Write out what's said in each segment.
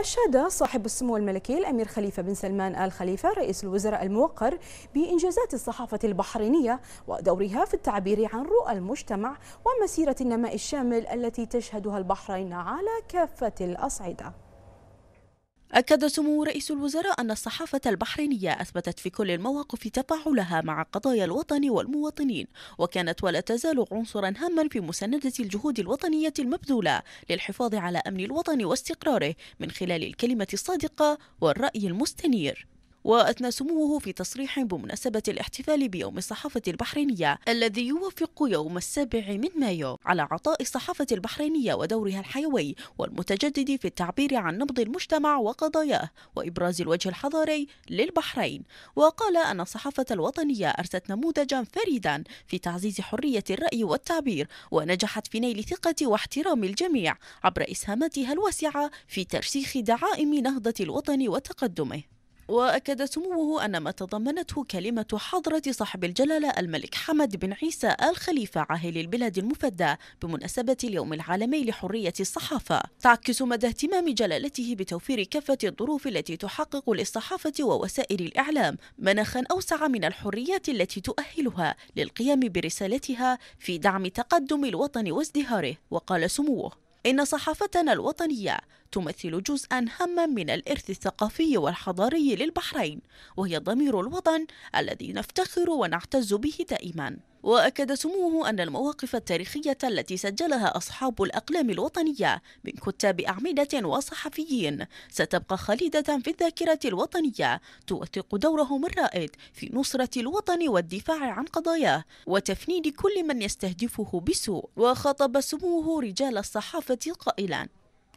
أشاد صاحب السمو الملكي الأمير خليفة بن سلمان آل خليفة رئيس الوزراء الموقر بإنجازات الصحافة البحرينية ودورها في التعبير عن رؤى المجتمع ومسيرة النماء الشامل التي تشهدها البحرين على كافة الأصعدة أكد سمو رئيس الوزراء أن الصحافة البحرينية أثبتت في كل المواقف تفاعلها مع قضايا الوطن والمواطنين وكانت ولا تزال عنصرا هاما في مساندة الجهود الوطنية المبذولة للحفاظ على أمن الوطن واستقراره من خلال الكلمة الصادقة والرأي المستنير وأثنى سموه في تصريح بمناسبة الاحتفال بيوم الصحافة البحرينية الذي يوافق يوم السابع من مايو على عطاء الصحافة البحرينية ودورها الحيوي والمتجدد في التعبير عن نبض المجتمع وقضاياه وإبراز الوجه الحضاري للبحرين وقال أن الصحافة الوطنية أرست نموذجا فريدا في تعزيز حرية الرأي والتعبير ونجحت في نيل ثقة واحترام الجميع عبر إسهاماتها الواسعة في ترسيخ دعائم نهضة الوطن وتقدمه وأكد سموه أن ما تضمنته كلمة حضرة صاحب الجلالة الملك حمد بن عيسى آل خليفة عاهل البلاد المفدى بمناسبة اليوم العالمي لحرية الصحافة تعكس مدى اهتمام جلالته بتوفير كافة الظروف التي تحقق للصحافة ووسائل الإعلام مناخا أوسع من الحريات التي تؤهلها للقيام برسالتها في دعم تقدم الوطن وازدهاره وقال سموه إن صحافتنا الوطنية تمثل جزءا هاما من الإرث الثقافي والحضاري للبحرين وهي ضمير الوطن الذي نفتخر ونعتز به دائما وأكد سموه أن المواقف التاريخية التي سجلها أصحاب الأقلام الوطنية من كتاب أعمدة وصحفيين ستبقى خالدة في الذاكرة الوطنية توثق دورهم الرائد في نصرة الوطن والدفاع عن قضاياه وتفنيد كل من يستهدفه بسوء وخاطب سموه رجال الصحافة قائلا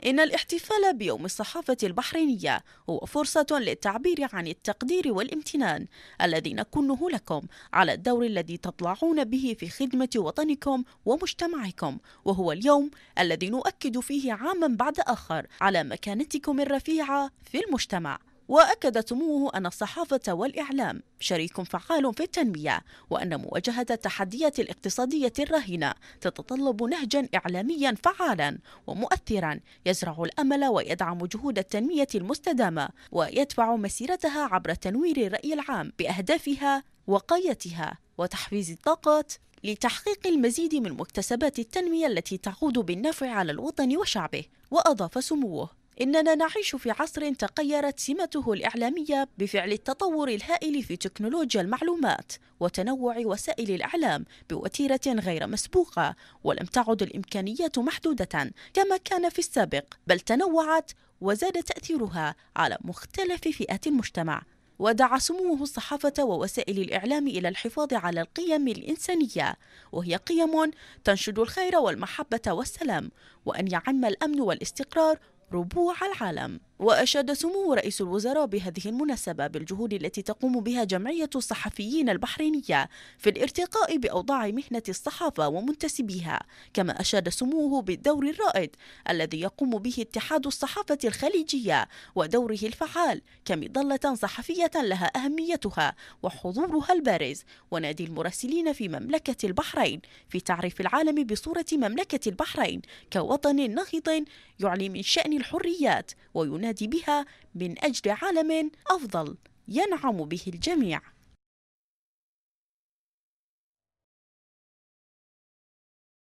إن الاحتفال بيوم الصحافة البحرينية هو فرصة للتعبير عن التقدير والامتنان الذي نكنه لكم على الدور الذي تطلعون به في خدمة وطنكم ومجتمعكم وهو اليوم الذي نؤكد فيه عاما بعد آخر على مكانتكم الرفيعة في المجتمع وأكد سموه أن الصحافة والإعلام شريك فعال في التنمية وأن مواجهة التحديات الاقتصادية الراهنة تتطلب نهجا إعلاميا فعالا ومؤثرا يزرع الأمل ويدعم جهود التنمية المستدامة ويدفع مسيرتها عبر تنوير الرأي العام بأهدافها وقايتها وتحفيز الطاقات لتحقيق المزيد من مكتسبات التنمية التي تعود بالنفع على الوطن وشعبه وأضاف سموه إننا نعيش في عصر تغيرت سمته الإعلامية بفعل التطور الهائل في تكنولوجيا المعلومات وتنوع وسائل الإعلام بوتيرة غير مسبوقة ولم تعد الإمكانيات محدودة كما كان في السابق بل تنوعت وزاد تأثيرها على مختلف فئات المجتمع ودعا سموه الصحافة ووسائل الإعلام إلى الحفاظ على القيم الإنسانية وهي قيم تنشد الخير والمحبة والسلام وأن يعم الأمن والاستقرار ربوع العالم وأشاد سمو رئيس الوزراء بهذه المناسبة بالجهود التي تقوم بها جمعية الصحفيين البحرينية في الارتقاء بأوضاع مهنة الصحافة ومنتسبيها كما أشاد سموه بالدور الرائد الذي يقوم به اتحاد الصحافة الخليجية ودوره الفعال كمظلة صحفية لها أهميتها وحضورها البارز ونادي المراسلين في مملكة البحرين في تعريف العالم بصورة مملكة البحرين كوطن نهض يعلي من شأن الحريات وينادي والعناد بها من أجل عالم أفضل ينعم به الجميع